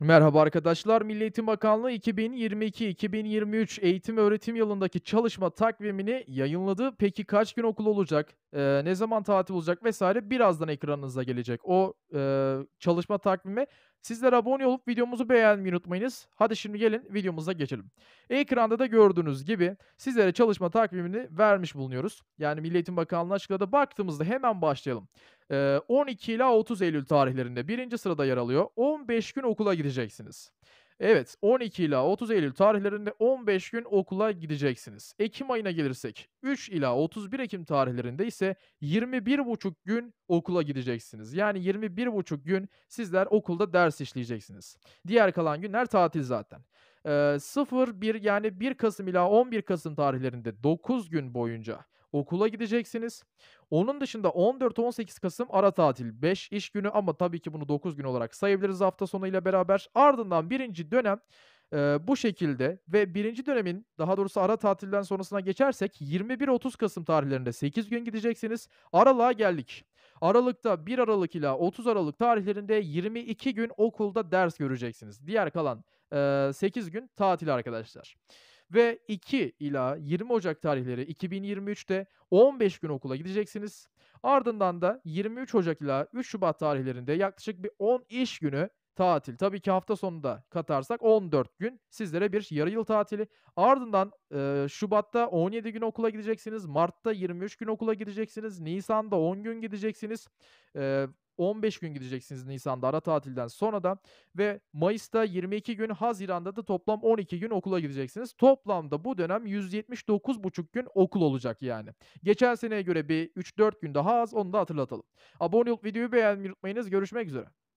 Merhaba arkadaşlar. Milli Eğitim Bakanlığı 2022-2023 eğitim öğretim yılındaki çalışma takvimini yayınladı. Peki kaç gün okul olacak? E, ne zaman tatil olacak vesaire birazdan ekranınıza gelecek. O e, çalışma takvimi Sizler abone olup videomuzu beğenmeyi unutmayınız. Hadi şimdi gelin videomuza geçelim. Ekranda da gördüğünüz gibi sizlere çalışma takvimini vermiş bulunuyoruz. Yani Milli Eğitim Bakanlığı açıkladı. Baktığımızda hemen başlayalım. 12 ila 30 Eylül tarihlerinde birinci sırada yer alıyor. 15 gün okula gideceksiniz. Evet 12 ila 30 Eylül tarihlerinde 15 gün okula gideceksiniz. Ekim ayına gelirsek 3 ila 31 Ekim tarihlerinde ise 21,5 gün okula gideceksiniz. Yani 21,5 gün sizler okulda ders işleyeceksiniz. Diğer kalan günler tatil zaten. 0-1 yani 1 Kasım ila 11 Kasım tarihlerinde 9 gün boyunca okula gideceksiniz. Onun dışında 14-18 Kasım ara tatil 5 iş günü ama tabii ki bunu 9 gün olarak sayabiliriz hafta sonu ile beraber. Ardından birinci dönem e, bu şekilde ve birinci dönemin daha doğrusu ara tatilden sonrasına geçersek 21-30 Kasım tarihlerinde 8 gün gideceksiniz. Aralığa geldik. Aralıkta 1 Aralık ila 30 Aralık tarihlerinde 22 gün okulda ders göreceksiniz. Diğer kalan e, 8 gün tatil arkadaşlar. Ve 2 ila 20 Ocak tarihleri 2023'te 15 gün okula gideceksiniz. Ardından da 23 Ocak ila 3 Şubat tarihlerinde yaklaşık bir 10 iş günü tatil. Tabii ki hafta sonunda katarsak 14 gün sizlere bir yarı yıl tatili. Ardından e, Şubat'ta 17 gün okula gideceksiniz. Mart'ta 23 gün okula gideceksiniz. Nisan'da 10 gün gideceksiniz. E, 15 gün gideceksiniz Nisan'da ara tatilden sonra da ve Mayıs'ta 22 gün Haziran'da da toplam 12 gün okula gideceksiniz. Toplamda bu dönem 179,5 gün okul olacak yani. Geçen seneye göre bir 3-4 gün daha az onu da hatırlatalım. Abone olup videoyu beğenmeyi unutmayınız. Görüşmek üzere.